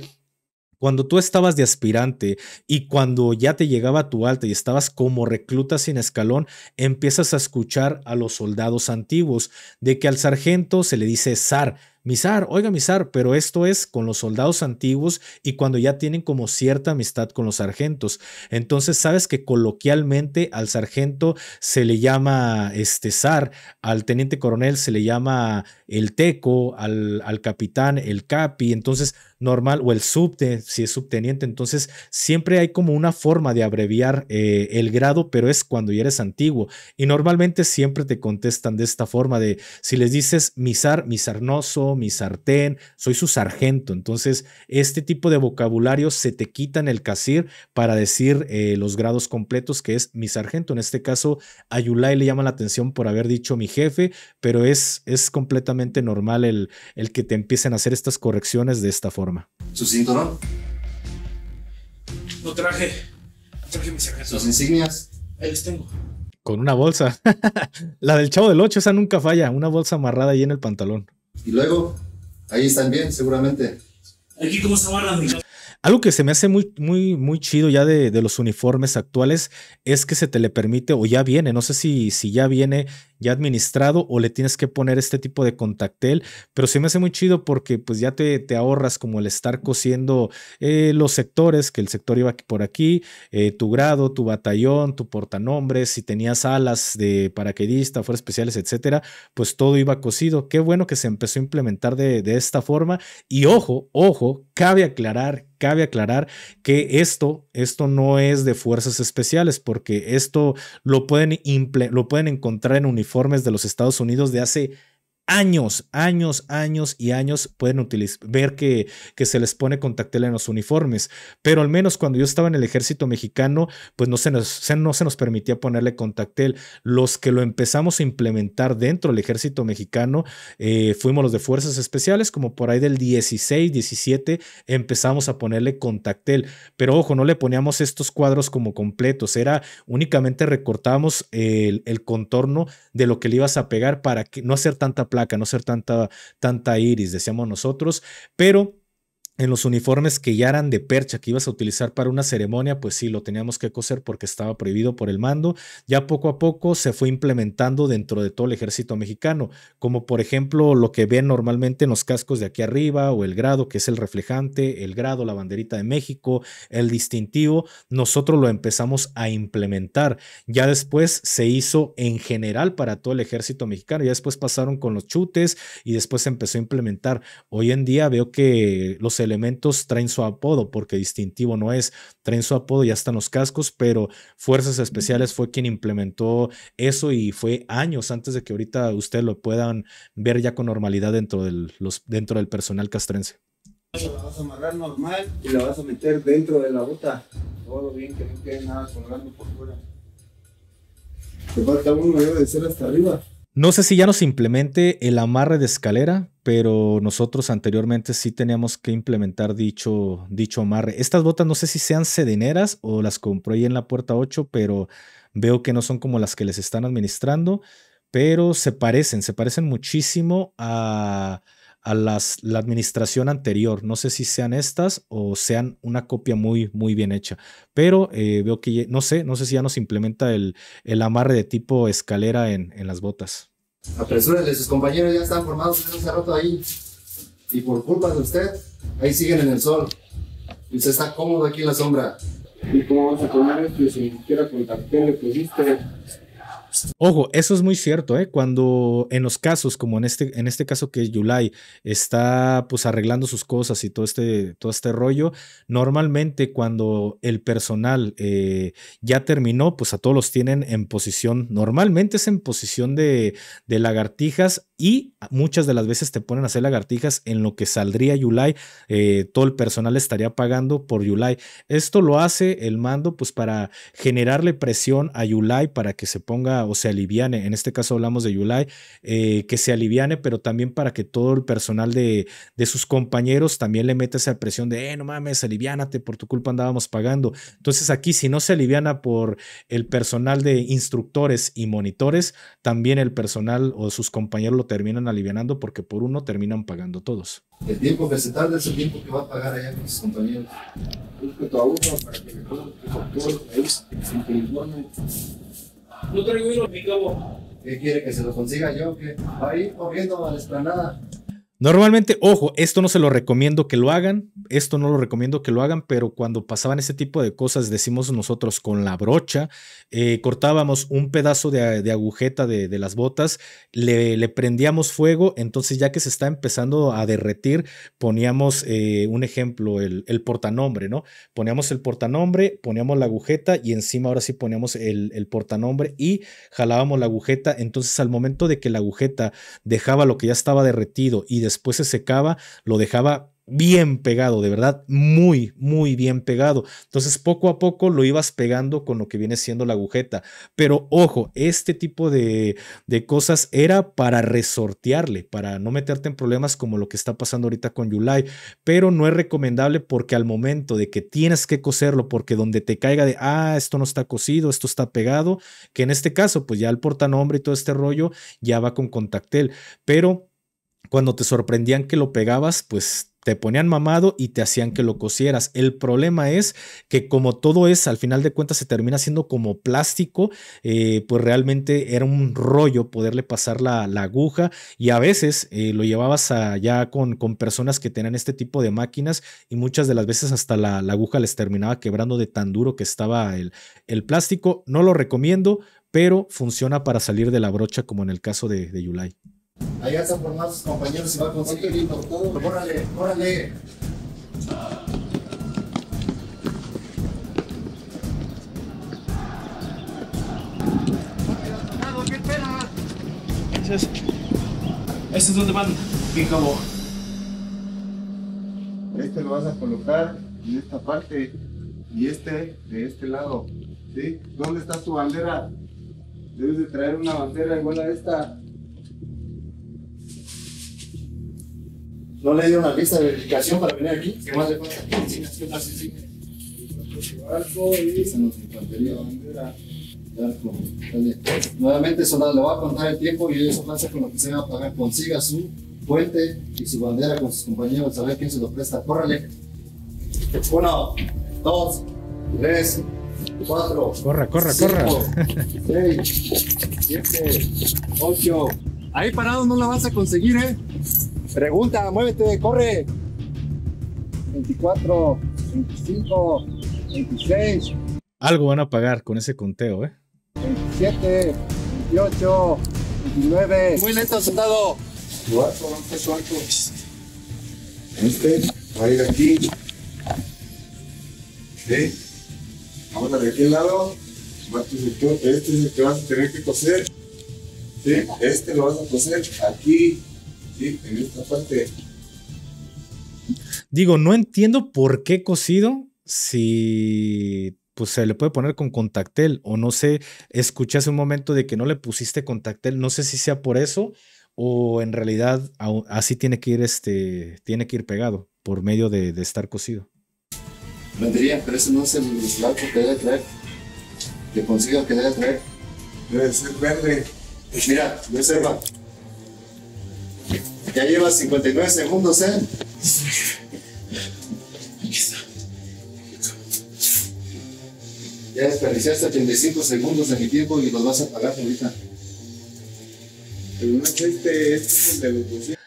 Cuando tú estabas de aspirante y cuando ya te llegaba tu alta y estabas como recluta sin escalón, empiezas a escuchar a los soldados antiguos de que al sargento se le dice zar, Misar, oiga Misar, pero esto es con los soldados antiguos y cuando ya tienen como cierta amistad con los sargentos. Entonces sabes que coloquialmente al sargento se le llama este sar al teniente coronel se le llama el teco, al, al capitán el capi, entonces normal o el subte, si es subteniente, entonces siempre hay como una forma de abreviar eh, el grado, pero es cuando ya eres antiguo. Y normalmente siempre te contestan de esta forma de si les dices misar, misarnoso, mi sartén, soy su sargento. Entonces, este tipo de vocabulario se te quita en el casir para decir eh, los grados completos, que es mi sargento. En este caso, a Yulai le llama la atención por haber dicho mi jefe, pero es, es completamente normal el, el que te empiecen a hacer estas correcciones de esta forma. ¿Su cinturón? No traje. traje mis ¿Sus insignias? Ahí las tengo con una bolsa. la del chavo del 8, esa nunca falla, una bolsa amarrada ahí en el pantalón. Y luego, ahí están bien, seguramente. Aquí cómo se guardan, algo que se me hace muy, muy, muy chido ya de, los uniformes actuales es que se te le permite, o ya viene, no sé si, si ya viene ya administrado o le tienes que poner este tipo de contactel, pero sí me hace muy chido porque pues ya te, te ahorras como el estar cosiendo eh, los sectores, que el sector iba por aquí, eh, tu grado, tu batallón, tu portanombres, si tenías alas de paraquedista, fuerzas especiales, etcétera, pues todo iba cosido. Qué bueno que se empezó a implementar de, esta forma y ojo, ojo, cabe aclarar cabe aclarar que esto, esto no es de fuerzas especiales, porque esto lo pueden, lo pueden encontrar en uniformes de los Estados Unidos de hace años, años, años y años pueden ver que, se les pone contactel en los uniformes, pero al menos cuando yo estaba en el ejército mexicano, pues no se nos, no se nos permitía ponerle contactel. Los que lo empezamos a implementar dentro del ejército mexicano eh, fuimos los de fuerzas especiales, como por ahí del 16, 17 empezamos a ponerle contactel, pero ojo, no le poníamos estos cuadros como completos, era únicamente recortamos el, contorno de lo que le ibas a pegar para que no hacer tanta placa, no ser tanta, tanta iris, decíamos nosotros, pero en los uniformes que ya eran de percha que ibas a utilizar para una ceremonia, pues sí, lo teníamos que coser porque estaba prohibido por el mando. Ya poco a poco se fue implementando dentro de todo el ejército mexicano, como por ejemplo lo que ven normalmente en los cascos de aquí arriba o el grado, que es el reflejante, el grado, la banderita de México, el distintivo. Nosotros lo empezamos a implementar. Ya después se hizo en general para todo el ejército mexicano. Ya después pasaron con los chutes y después se empezó a implementar. Hoy en día veo que los elementos traen su apodo, porque distintivo no es, traen su apodo, ya están los cascos, pero Fuerzas Especiales fue quien implementó eso y fue años antes de que ahorita usted lo puedan ver ya con normalidad dentro del, los, dentro del personal castrense. la vas a amarrar normal y la vas a meter dentro de la bota. Todo bien, que no quede nada colgando por fuera. Te falta uno, debe de ser hasta arriba. No sé si ya nos implemente el amarre de escalera, pero nosotros anteriormente sí teníamos que implementar dicho, dicho amarre. Estas botas no sé si sean sedeneras o las compré ahí en la puerta 8, pero veo que no son como las que les están administrando, pero se parecen, se parecen muchísimo a a las, la administración anterior. No sé si sean estas o sean una copia muy, muy bien hecha. Pero eh, veo que, no sé, no sé si ya nos implementa el, el amarre de tipo escalera en, en las botas. Apresúrenle, sus compañeros ya están formados, se ha roto ahí. Y por culpa de usted, ahí siguen en el sol. Y se está cómodo aquí en la sombra. ¿Y cómo vas a comer esto si ni siquiera con le pusiste? Ojo, eso es muy cierto, ¿eh? Cuando en los casos, como en este, en este caso que Yulai está pues arreglando sus cosas y todo este, todo este rollo, normalmente cuando el personal eh, ya terminó, pues a todos los tienen en posición, normalmente es en posición de, lagartijas y muchas de las veces te ponen a hacer lagartijas en lo que saldría Yulai, eh, todo el personal estaría pagando por Yulai. Esto lo hace el mando pues para generarle presión a Yulai para que se ponga se aliviane, en este caso hablamos de Yulai, eh, que se aliviane, pero también para que todo el personal de, de sus compañeros también le meta esa presión de, eh, no mames, aliviánate, por tu culpa andábamos pagando. Entonces aquí, si no se aliviana por el personal de instructores y monitores, también el personal o sus compañeros lo terminan aliviando porque por uno terminan pagando todos. El tiempo que se tarda es el tiempo que va a pagar allá sus compañeros. para que me el no traigo hilo, mi cabo. ¿Qué quiere que se lo consiga yo? ¿Qué? Ahí corriendo a la esplanada. Normalmente, ojo, esto no se lo recomiendo que lo hagan, esto no lo recomiendo que lo hagan, pero cuando pasaban ese tipo de cosas, decimos nosotros con la brocha, eh, cortábamos un pedazo de, agujeta de, las botas, le, prendíamos fuego, entonces ya que se está empezando a derretir, poníamos eh, un ejemplo, el, portanombre, ¿no? Poníamos el portanombre, poníamos la agujeta y encima ahora sí poníamos el, portanombre y jalábamos la agujeta, entonces al momento de que la agujeta dejaba lo que ya estaba derretido y después se secaba, lo dejaba bien pegado, de verdad, muy, muy bien pegado. Entonces, poco a poco lo ibas pegando con lo que viene siendo la agujeta. Pero ojo, este tipo de, de, cosas era para resortearle, para no meterte en problemas como lo que está pasando ahorita con July. Pero no es recomendable porque al momento de que tienes que coserlo, porque donde te caiga de, ah, esto no está cosido, esto está pegado, que en este caso, pues ya el portanombre y todo este rollo ya va con contactel. Pero cuando te sorprendían que lo pegabas, pues te ponían mamado y te hacían que lo cosieras. El problema es que como todo es, al final de cuentas se termina siendo como plástico, eh, pues realmente era un rollo poderle pasar la, aguja y a veces eh, lo llevabas allá con, con personas que tenían este tipo de máquinas y muchas de las veces hasta la, aguja les terminaba quebrando de tan duro que estaba el, el, plástico. No lo recomiendo, pero funciona para salir de la brocha como en el caso de, de Yulai. Allá están formados sus compañeros y va con sitio lindo. Todo. Córrale, ¿Qué Gracias. Este es donde van, bien cabo. Este lo vas a colocar en esta parte y este de este lado. ¿Sí? ¿Dónde está tu bandera? Debes de traer una bandera igual a esta. ¿No le dieron una lista de verificación para venir aquí? ¿Qué más le falta? Nuevamente, soldado, le voy a contar el tiempo y eso pasa con lo que se va a pagar. Consiga su puente y su bandera con sus compañeros, a ver quién se lo presta. Córrale. Uno, dos, tres, cuatro. Corra, corra, cinco, corra. Seis, siete, ocho. Ahí parado no la vas a conseguir, ¿eh? Pregunta, muévete, corre. 24, 25, 26. Algo van a pagar con ese conteo, ¿eh? 27, 28, 29. Muy lento, soldado. Cuatro, peso alto. Este va a ir aquí. ¿Sí? Ahora de aquel lado, este, este es el que, vas a tener que coser. ¿Sí? Este lo vas a coser aquí en esta parte. Digo, no entiendo por qué cocido si pues se le puede poner con contactel o no sé, escuché hace un momento de que no le pusiste contactel, no sé si sea por eso o en realidad así tiene que ir este tiene que ir pegado por medio de, estar cocido. Vendría, pero ese no es el que debe traer. Que consiga que debe traer. Debe ser verde. Mira, reserva ya lleva 59 segundos, ¿eh? Aquí está. Ya desperdiciaste 35 segundos de mi tiempo y los vas a pagar ahorita. Este, este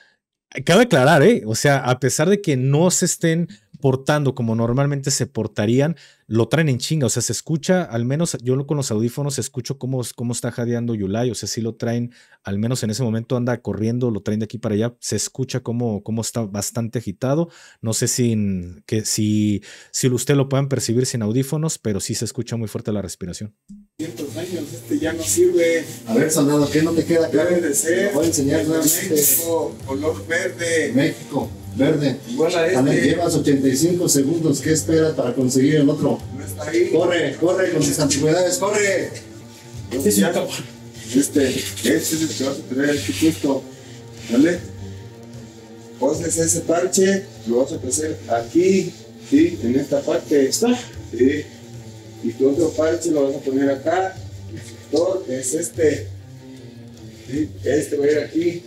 Cabe aclarar, ¿eh? O sea, a pesar de que no se estén portando como normalmente se portarían, lo traen en chinga. O sea, se escucha, al menos yo con los audífonos escucho cómo, cómo está jadeando Yulai. O sea, si lo traen, al menos en ese momento anda corriendo, lo traen de aquí para allá. Se escucha cómo, cómo está bastante agitado. No sé si, que, si, si usted lo puedan percibir sin audífonos, pero sí se escucha muy fuerte la respiración este, ya no sirve. A ver, soldado, ¿qué no te queda claro? de ser. Te voy a enseñar nuevamente. México, color verde. México, verde. Igual a este. llevas 85 segundos. ¿Qué esperas para conseguir el otro? No está ahí. Corre, corre con tus antigüedades, corre. Este es Este, este es el que vas a tener aquí justo. ¿Vale? Pones ese parche, lo vas a crecer aquí, ¿sí? En esta parte. ¿Está? Sí y tu otro parche lo vas a poner acá es este. Este va a ir aquí.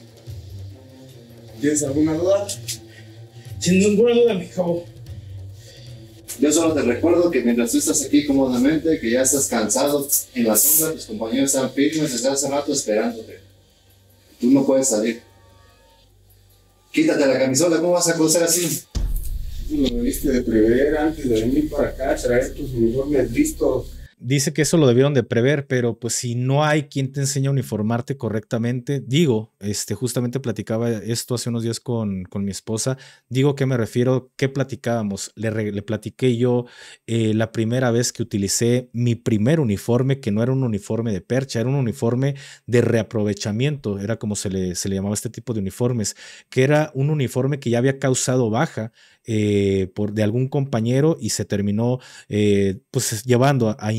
¿Tienes alguna duda? Sin ninguna duda, mi cabo. Yo solo te recuerdo que mientras tú estás aquí cómodamente, que ya estás cansado en la sombra, tus compañeros están firmes desde hace rato esperándote. Tú no puedes salir. Quítate la camisola, ¿cómo vas a cruzar así? lo viste de prever antes de venir para acá, traer tus uniformes listos dice que eso lo debieron de prever, pero pues si no hay quien te enseña a uniformarte correctamente, digo, este, justamente platicaba esto hace unos días con, con mi esposa, digo que me refiero, ¿qué platicábamos? Le, le platiqué yo eh, la primera vez que utilicé mi primer uniforme, que no era un uniforme de percha, era un uniforme de reaprovechamiento, era como se le, se le llamaba este tipo de uniformes, que era un uniforme que ya había causado baja eh, por, de algún compañero y se terminó eh, pues llevando a, a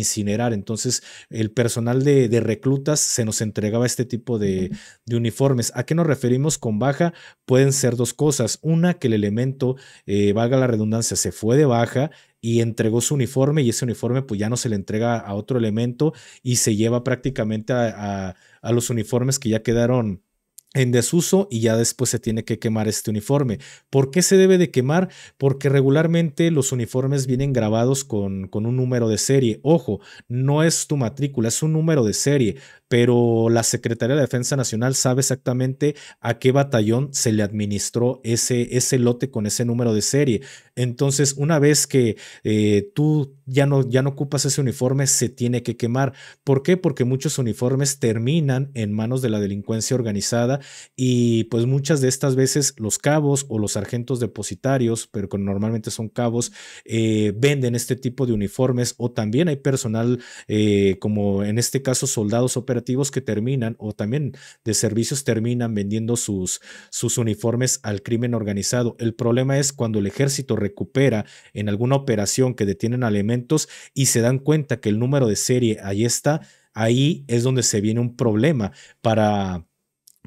entonces, el personal de, reclutas se nos entregaba este tipo de, uniformes. ¿A qué nos referimos con baja? Pueden ser dos cosas. Una, que el elemento, eh, valga la redundancia, se fue de baja y entregó su uniforme y ese uniforme pues ya no se le entrega a otro elemento y se lleva prácticamente a los uniformes que ya quedaron en desuso y ya después se tiene que quemar este uniforme. ¿Por qué se debe de quemar? Porque regularmente los uniformes vienen grabados con, con, un número de serie. Ojo, no es tu matrícula, es un número de serie, pero la Secretaría de Defensa Nacional sabe exactamente a qué batallón se le administró ese, ese lote con ese número de serie. Entonces, una vez que eh, tú ya no, ya no ocupas ese uniforme, se tiene que quemar. ¿Por qué? Porque muchos uniformes terminan en manos de la delincuencia organizada y pues muchas de estas veces los cabos o los sargentos depositarios, pero que normalmente son cabos, eh, venden este tipo de uniformes o también hay personal eh, como en este caso soldados operativos que terminan o también de servicios terminan vendiendo sus, sus uniformes al crimen organizado. El problema es cuando el ejército recupera en alguna operación que detienen a y se dan cuenta que el número de serie ahí está, ahí es donde se viene un problema para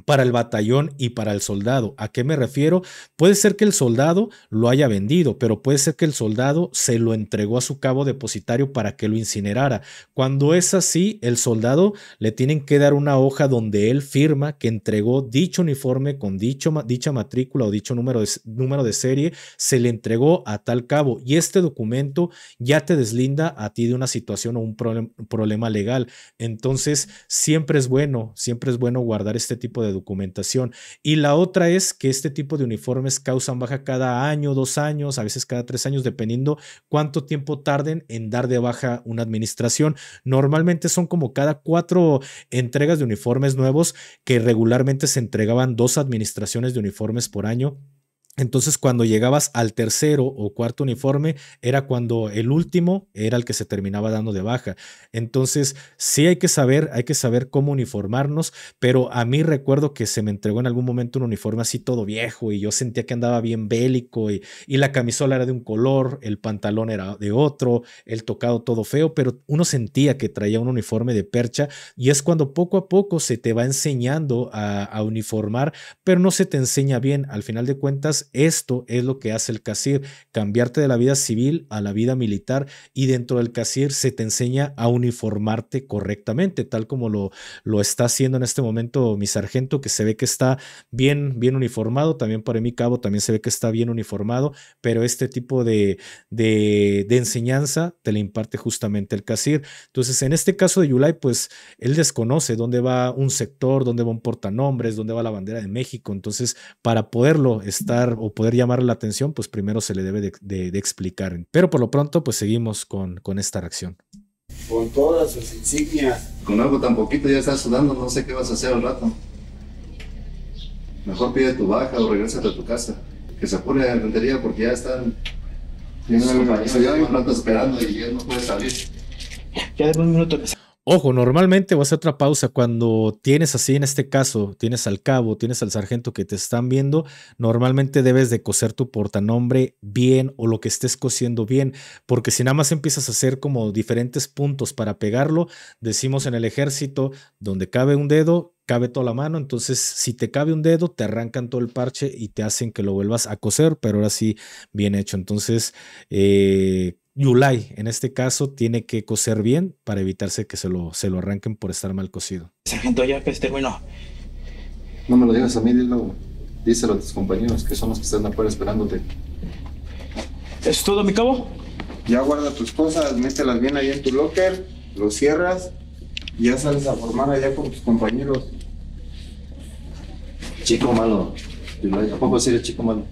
para el batallón y para el soldado. ¿A qué me refiero? Puede ser que el soldado lo haya vendido, pero puede ser que el soldado se lo entregó a su cabo depositario para que lo incinerara. Cuando es así, el soldado le tienen que dar una hoja donde él firma que entregó dicho uniforme con dicha matrícula o dicho número de, número de serie, se le entregó a tal cabo y este documento ya te deslinda a ti de una situación o un problema legal. Entonces, siempre es bueno, siempre es bueno guardar este tipo de documentación. Y la otra es que este tipo de uniformes causan baja cada año, dos años, a veces cada tres años, dependiendo cuánto tiempo tarden en dar de baja una administración. Normalmente son como cada cuatro entregas de uniformes nuevos que regularmente se entregaban dos administraciones de uniformes por año entonces, cuando llegabas al tercero o cuarto uniforme, era cuando el último era el que se terminaba dando de baja. Entonces, sí hay que saber, hay que saber cómo uniformarnos, pero a mí recuerdo que se me entregó en algún momento un uniforme así todo viejo y yo sentía que andaba bien bélico y, la camisola era de un color, el pantalón era de otro, el tocado todo feo, pero uno sentía que traía un uniforme de percha y es cuando poco a poco se te va enseñando a uniformar, pero no se te enseña bien. Al final de cuentas, esto es lo que hace el casir cambiarte de la vida civil a la vida militar y dentro del casir se te enseña a uniformarte correctamente, tal como lo, lo está haciendo en este momento mi sargento, que se ve que está bien, bien uniformado, también para mi cabo también se ve que está bien uniformado, pero este tipo de, enseñanza te la imparte justamente el casir Entonces, en este caso de Yulai, pues él desconoce dónde va un sector, dónde va un portanombres, dónde va la bandera de México, entonces para poderlo estar o poder llamar la atención, pues primero se le debe de, explicar. Pero por lo pronto, pues seguimos con, con esta reacción. Con todas sus insignias. Con algo tan poquito ya estás sudando, no sé qué vas a hacer al rato. Mejor pide tu baja o regresa a tu casa. Que se apure la cantería porque ya están. Ya hay un esperando y ya no puede salir. Ya de un minuto Ojo, normalmente vas a otra pausa cuando tienes así, en este caso, tienes al cabo, tienes al sargento que te están viendo, normalmente debes de coser tu portanombre bien o lo que estés cosiendo bien, porque si nada más empiezas a hacer como diferentes puntos para pegarlo, decimos en el ejército, donde cabe un dedo, cabe toda la mano, entonces si te cabe un dedo, te arrancan todo el parche y te hacen que lo vuelvas a coser, pero ahora sí, bien hecho. Entonces, eh, Yulai, en este caso, tiene que coser bien para evitarse que se lo, se lo arranquen por estar mal cocido. Sargento, ya que esté bueno. No me lo digas a mí, dilo. Díselo a tus compañeros que son los que están afuera esperándote. ¿Es todo, mi cabo? Ya guarda tus cosas, mételas bien ahí en tu locker, lo cierras y ya sales a formar allá con tus compañeros. Chico malo. Yulai, tampoco eres chico malo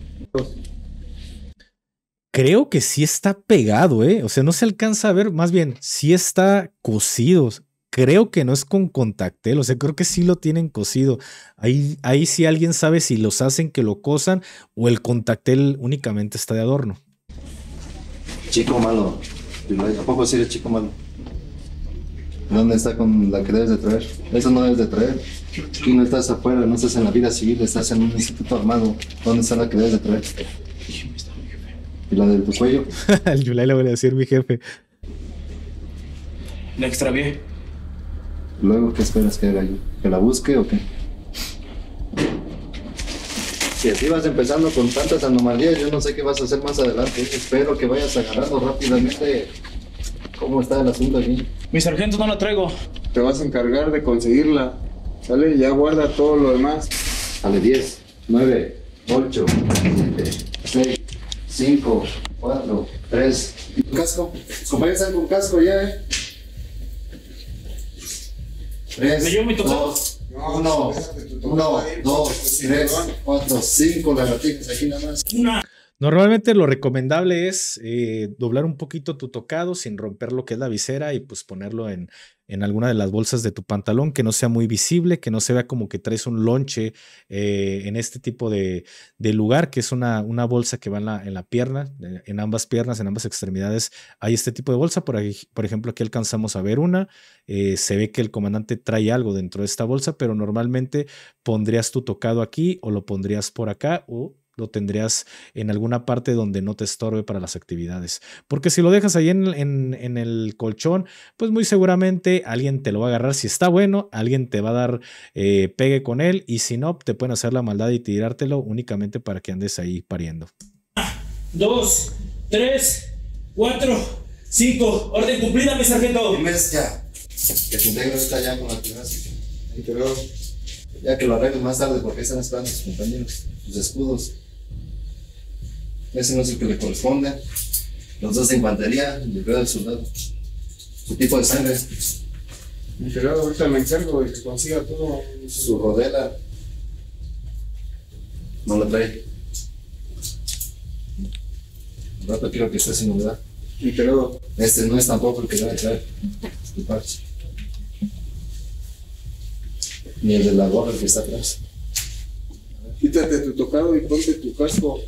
creo que sí está pegado, ¿eh? O sea, no se alcanza a ver, más bien, sí está cocido. Creo que no es con contactel, o sea, creo que sí lo tienen cocido. Ahí, ahí sí alguien sabe si los hacen que lo cosan o el contactel únicamente está de adorno. Chico malo, ¿a poco sirve, eres chico malo? ¿Dónde está con la que debes de traer? Eso no debes de traer. Aquí no estás afuera, no estás en la vida civil, estás en un instituto armado. ¿Dónde está la que debes de traer? ¿Y la de tu cuello? El Yulai le voy a decir mi jefe. La extravié. Luego, ¿qué esperas que haga yo? ¿Que la busque o qué? Si así vas empezando con tantas anomalías, yo no sé qué vas a hacer más adelante. Espero que vayas agarrando rápidamente cómo está el asunto aquí. Mi sargento no la traigo. Te vas a encargar de conseguirla. Sale, ya guarda todo lo demás. Dale, 10, 9, 8, 5, 4, 3. ¿Y tu Casco. Compañeros, salen con casco ya, eh. 3, 2, 1, 1, 2, 3, 4, 5 lagartijas aquí nada más. Normalmente lo recomendable es eh, doblar un poquito tu tocado sin romper lo que es la visera y pues ponerlo en, en, alguna de las bolsas de tu pantalón que no sea muy visible, que no se vea como que traes un lonche eh, en este tipo de, lugar, que es una, una bolsa que va en la, pierna, en ambas piernas, en ambas extremidades hay este tipo de bolsa. Por, por ejemplo, aquí alcanzamos a ver una, eh, se ve que el comandante trae algo dentro de esta bolsa, pero normalmente pondrías tu tocado aquí o lo pondrías por acá o lo tendrías en alguna parte donde no te estorbe para las actividades. Porque si lo dejas ahí en, el colchón, pues muy seguramente alguien te lo va a agarrar. Si está bueno, alguien te va a dar eh, pegue con él y si no, te pueden hacer la maldad y tirártelo únicamente para que andes ahí pariendo. Dos, tres, cuatro, cinco. Orden cumplida, mi sargento. ya. Que tu negro está ya con la ya que lo arreglo más tarde porque están esperando sus compañeros, sus escudos. Ese no es el que le corresponde. Los dos de infantería, el del soldado. Su tipo de sangre. Mi ahorita me encargo de que consiga todo. Su rodela. No la trae. Un rato quiero que esté sin humedad. Mi querido... Este no es tampoco el que debe traer. Tu parche. Ni el de la gorra que está atrás. Quítate tu tocado y ponte tu casco.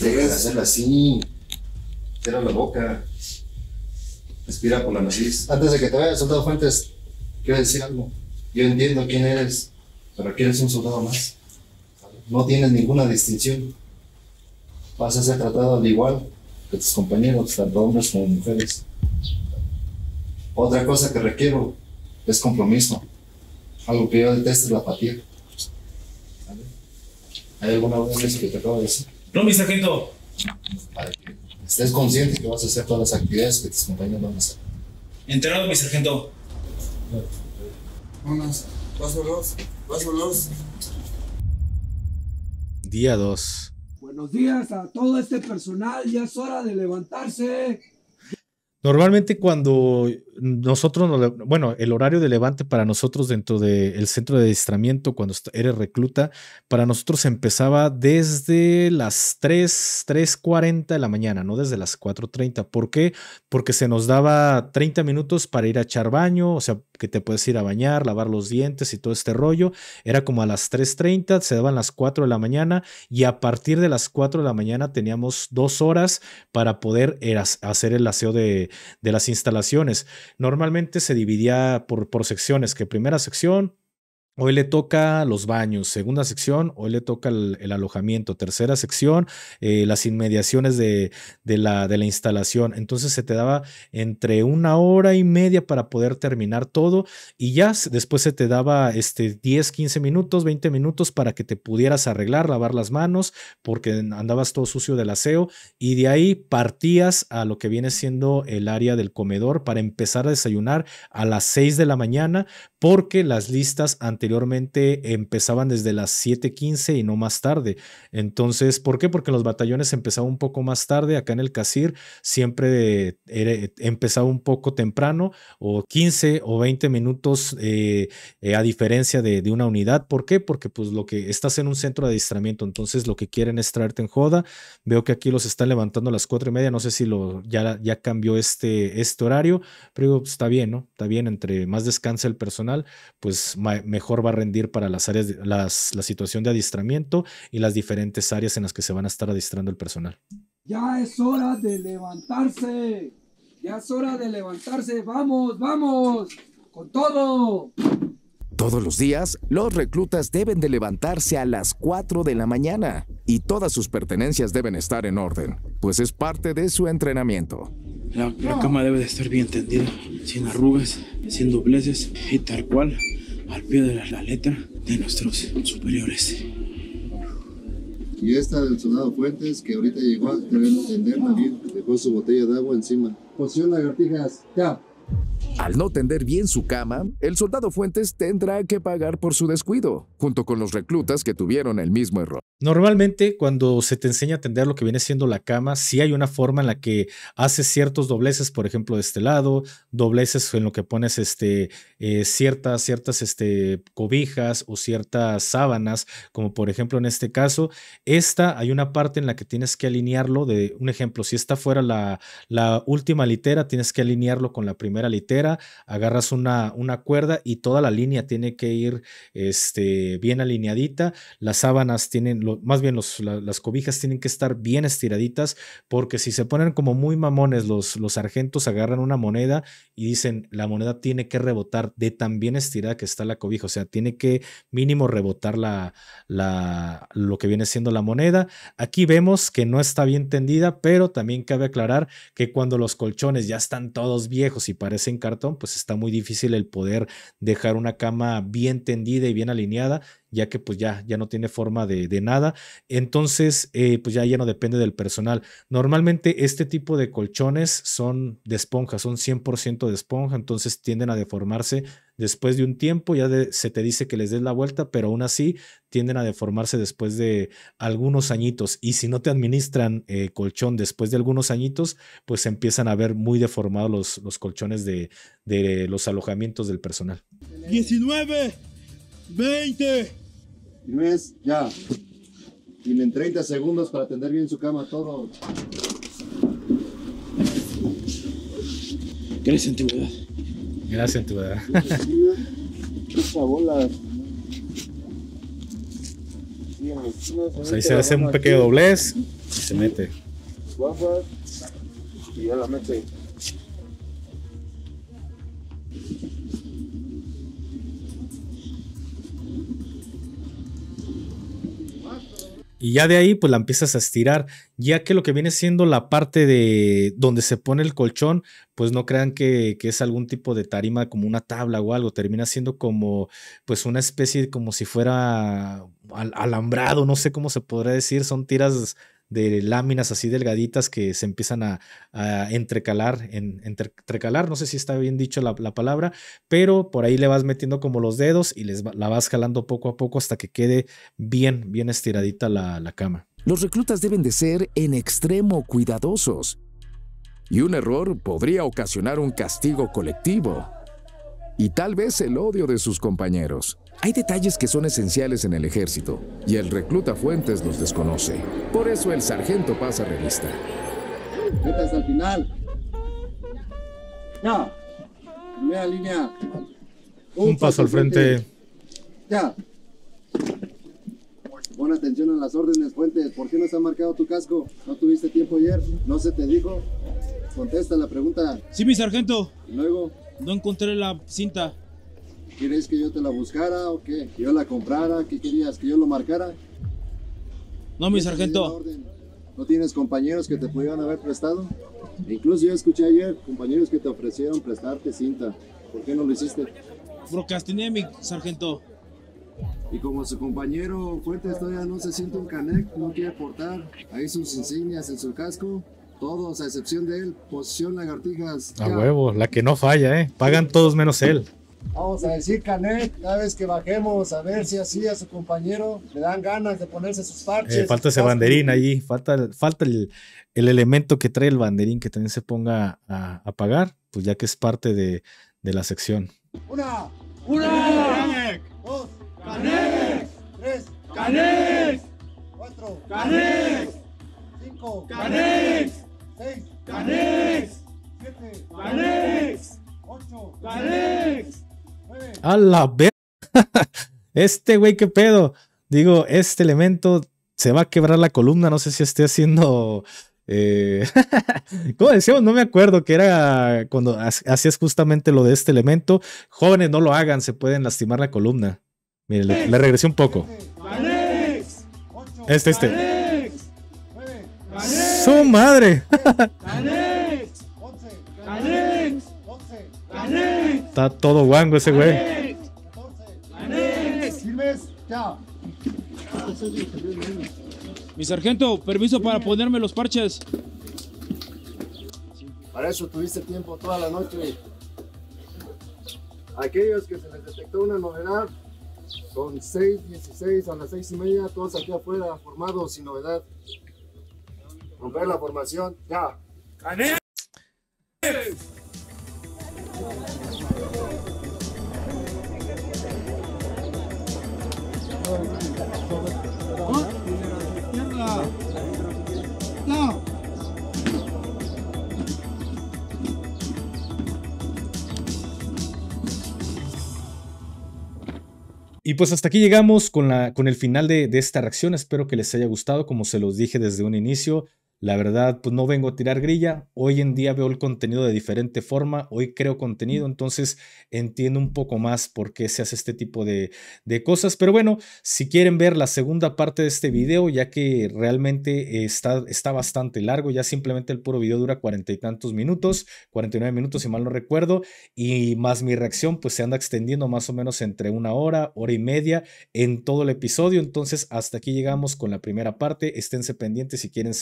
Debes hacerlo así. Cierra la boca. Respira por la nariz. Antes de que te vayas, soldado Fuentes, quiero decir algo. Yo entiendo quién eres, pero quieres eres un soldado más. No tienes ninguna distinción. Vas a ser tratado al igual que tus compañeros, tanto hombres como mujeres. Otra cosa que requiero es compromiso. Algo que yo detesto es la apatía. ¿Hay alguna duda que te acabo de decir? No, mi sargento. estés consciente que vas a hacer todas las actividades que tus compañeros van a hacer. Enterado, mi sargento. Unas, paso dos, dos. Día 2. Buenos días a todo este personal, ya es hora de levantarse. Normalmente cuando nosotros, bueno, el horario de levante para nosotros dentro del centro de adiestramiento, cuando eres recluta, para nosotros empezaba desde las 3, 3.40 de la mañana, no desde las 4.30. ¿Por qué? Porque se nos daba 30 minutos para ir a echar baño, o sea, que te puedes ir a bañar, lavar los dientes y todo este rollo. Era como a las 3.30, se daban las 4 de la mañana y a partir de las 4 de la mañana teníamos dos horas para poder hacer el aseo de, de las instalaciones. Normalmente se dividía por, por secciones, que primera sección, Hoy le toca los baños, segunda sección, hoy le toca el, alojamiento, tercera sección, eh, las inmediaciones de, la, instalación. Entonces se te daba entre una hora y media para poder terminar todo y ya después se te daba este 10, 15 minutos, 20 minutos para que te pudieras arreglar, lavar las manos, porque andabas todo sucio del aseo y de ahí partías a lo que viene siendo el área del comedor para empezar a desayunar a las 6 de la mañana porque las listas anteriores anteriormente empezaban desde las 7.15 y no más tarde. Entonces, ¿por qué? Porque los batallones empezaban un poco más tarde, acá en el CACIR siempre empezaba un poco temprano, o 15 o 20 minutos eh, eh, a diferencia de, una unidad. ¿Por qué? Porque pues lo que estás en un centro de adiestramiento, entonces lo que quieren es traerte en joda. Veo que aquí los están levantando a las 4 y media, no sé si lo, ya, ya cambió este, este horario, pero pues, está bien, ¿no? Está bien, entre más descansa el personal, pues mejor va a rendir para las áreas, la situación de adiestramiento y las diferentes áreas en las que se van a estar adiestrando el personal. Ya es hora de levantarse, ya es hora de levantarse, vamos, vamos, con todo. Todos los días, los reclutas deben de levantarse a las 4 de la mañana y todas sus pertenencias deben estar en orden, pues es parte de su entrenamiento. La, la cama debe de estar bien tendida, sin arrugas, sin dobleces y tal cual al pie de la, letra de nuestros superiores. Y esta del soldado Fuentes, que ahorita llegó, deben entender también, dejó su botella de agua encima. Posición pues, lagartijas, ya. Al no tender bien su cama, el soldado Fuentes tendrá que pagar por su descuido, junto con los reclutas que tuvieron el mismo error. Normalmente, cuando se te enseña a tender lo que viene siendo la cama, sí hay una forma en la que haces ciertos dobleces, por ejemplo, de este lado, dobleces en lo que pones este, eh, ciertas, ciertas este, cobijas o ciertas sábanas, como por ejemplo en este caso, esta hay una parte en la que tienes que alinearlo de un ejemplo, si esta fuera la última litera, tienes que alinearlo con la primera litera, agarras una, una cuerda y toda la línea tiene que ir este, bien alineadita. Las sábanas tienen, más bien las cobijas tienen que estar bien estiraditas porque si se ponen como muy mamones, los, los sargentos agarran una moneda y dicen, la moneda tiene que rebotar de tan bien estirada que está la cobija, o sea, tiene que mínimo rebotar la, la, lo que viene siendo la moneda. Aquí vemos que no está bien tendida, pero también cabe aclarar que cuando los colchones ya están todos viejos y para en cartón, pues está muy difícil el poder dejar una cama bien tendida y bien alineada ya que pues ya, ya no tiene forma de, nada. Entonces, eh, pues ya, ya no depende del personal. Normalmente este tipo de colchones son de esponja, son 100% de esponja, entonces tienden a deformarse después de un tiempo, ya se te dice que les des la vuelta, pero aún así tienden a deformarse después de algunos añitos. Y si no te administran eh, colchón después de algunos añitos, pues empiezan a ver muy deformados los, los colchones de, de los alojamientos del personal. 19. 20. Inés, ya. Tienen 30 segundos para atender bien su cama todo. Gracias, antigüedad. Gracias, antigüedad. Pues ahí se hace un pequeño doblez y se mete. Y ya la mete. Y ya de ahí, pues la empiezas a estirar, ya que lo que viene siendo la parte de donde se pone el colchón, pues no crean que, que, es algún tipo de tarima como una tabla o algo, termina siendo como, pues una especie como si fuera alambrado, no sé cómo se podría decir, son tiras de láminas así delgaditas que se empiezan a, entrecalar, en, entrecalar, no sé si está bien dicho la, palabra, pero por ahí le vas metiendo como los dedos y les, la vas jalando poco a poco hasta que quede bien, bien estiradita la cama. Los reclutas deben de ser en extremo cuidadosos y un error podría ocasionar un castigo colectivo y tal vez el odio de sus compañeros. Hay detalles que son esenciales en el ejército y el recluta Fuentes los desconoce. Por eso el sargento pasa revista. Vete hasta final. Ya. Primera línea. Un, paso, al frente. frente. Ya. Pon atención a las órdenes, Fuentes. ¿Por qué no se ha marcado tu casco? ¿No tuviste tiempo ayer? ¿No se te dijo? Contesta la pregunta. Sí, mi sargento. luego? No encontré la cinta. ¿Quieres que yo te la buscara o qué? ¿Que yo la comprara? ¿Qué querías? ¿Que yo lo marcara? No, mi sargento. ¿No tienes compañeros que te pudieran haber prestado? incluso yo escuché ayer compañeros que te ofrecieron prestarte cinta. ¿Por qué no lo hiciste? Procrastiné, mi sargento. Y como su compañero fuerte todavía no se siente un canec, no quiere portar ahí sus insignias en su casco, todos, a excepción de él, posición lagartijas. A huevo, la que no falla, ¿eh? Pagan todos menos él. Vamos a decir, Canet, cada vez que bajemos, a ver si así a su compañero le dan ganas de ponerse sus parches. Eh, falta ese banderín allí, falta, falta el, el, elemento que trae el banderín que también se ponga a, a pagar, pues ya que es parte de, de la sección. Una, una, Canek, dos, Canek, tres, Canek, cuatro, Canek, cinco, Canek, seis, Canek, siete, Canek, ocho, Canek. A la vez Este güey, qué pedo. Digo, este elemento se va a quebrar la columna. No sé si esté haciendo. Eh, ¿Cómo decíamos? No me acuerdo que era cuando hacías justamente lo de este elemento. Jóvenes, no lo hagan, se pueden lastimar la columna. Miren le, regresé un poco. este este, este. Alex, Alex, ¡Su madre! todo guango ese güey. Mi sargento, permiso para ponerme los parches. Para eso tuviste tiempo toda la noche. Aquellos que se les detectó una novedad son 6.16 a las 6 y media, todos aquí afuera formados sin novedad. Romper la formación, ya. Y pues hasta aquí llegamos con, la, con el final de, de esta reacción. Espero que les haya gustado, como se los dije desde un inicio. La verdad, pues no vengo a tirar grilla. Hoy en día veo el contenido de diferente forma. Hoy creo contenido, entonces entiendo un poco más por qué se hace este tipo de, cosas. Pero bueno, si quieren ver la segunda parte de este video, ya que realmente está, está bastante largo, ya simplemente el puro video dura cuarenta y tantos minutos, cuarenta nueve minutos si mal no recuerdo, y más mi reacción, pues se anda extendiendo más o menos entre una hora, hora y media en todo el episodio. Entonces, hasta aquí llegamos con la primera parte. Esténse pendientes si quieren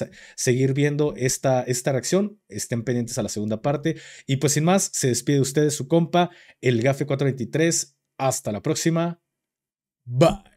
seguir viendo esta, esta reacción. Estén pendientes a la segunda parte. Y pues sin más, se despide de ustedes su compa, el Gafe 423. Hasta la próxima. Bye.